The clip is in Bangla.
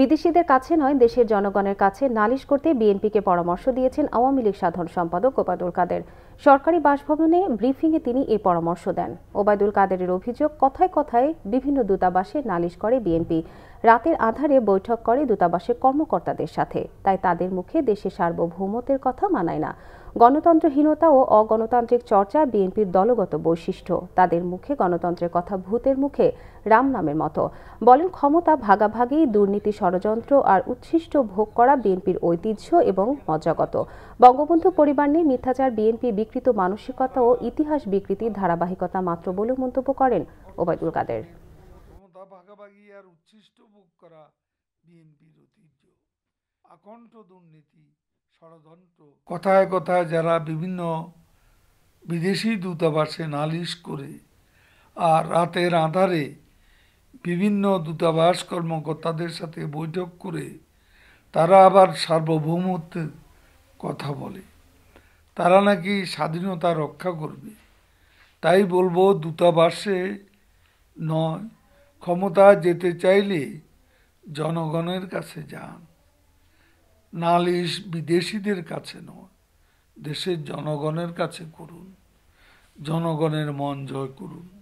বিদেশিদের কাছে নয় দেশের জনগণের কাছে নালিশ করতে বিএনপিকে পরামর্শ দিয়েছেন আওয়ামী লীগ সাধারণ সম্পাদক ওবায়দুল কাদের সরকারি বাসভবনে ব্রিফিংয়ে তিনি এই পরামর্শ দেন ওবায়দুল কাদেরের অভিযোগ কথায় কথায় বিভিন্ন দূতাবাসে নালিশ করে বিএনপি রাতের আধারে বৈঠক করে দূতাবাসের কর্মকর্তাদের সাথে তাই তাদের মুখে দেশে সার্বভৌমত্বের কথা মানায় না গণতন্ত্রহীনতা ও অগণতান্ত্রিক চর্চা বিএনপির দলগত বৈশিষ্ট্য তাদের মুখে গণতন্ত্রের কথা ভূতের মুখে রাম নামের মতো বলেন ক্ষমতা ভাগাভাগি দুর্নীতি ষড়যন্ত্র আর উচ্ছিষ্ট ভোগ করা বিএনপির ঐতিহ্য এবং মজাগত বঙ্গবন্ধু পরিবার নিয়ে মিথ্যাচার বিএনপি বিকৃত মানসিকতা ও ইতিহাস বিকৃতির ধারাবাহিকতা মাত্র বলে মন্তব্য করেন ওবায়দুল কাদের ভাগাভাগি আর উচ্ছিষ্ট ভোগ করা বিএনপির ঐতিহ্য আকণ্ঠ দুর্নীতি কথায় কথায় যারা বিভিন্ন বিদেশি দূতাবাসে নালিশ করে আর রাতের আধারে বিভিন্ন দূতাবাস কর্মকর্তাদের সাথে বৈঠক করে তারা আবার সার্বভৌমত্বের কথা বলে তারা নাকি স্বাধীনতা রক্ষা করবে তাই বলবো দূতাবাসে নয় ক্ষমতা যেতে চাইলে জনগণের কাছে যান নালিশ বিদেশিদের কাছে নয় দেশের জনগণের কাছে করুন জনগণের মন জয় করুন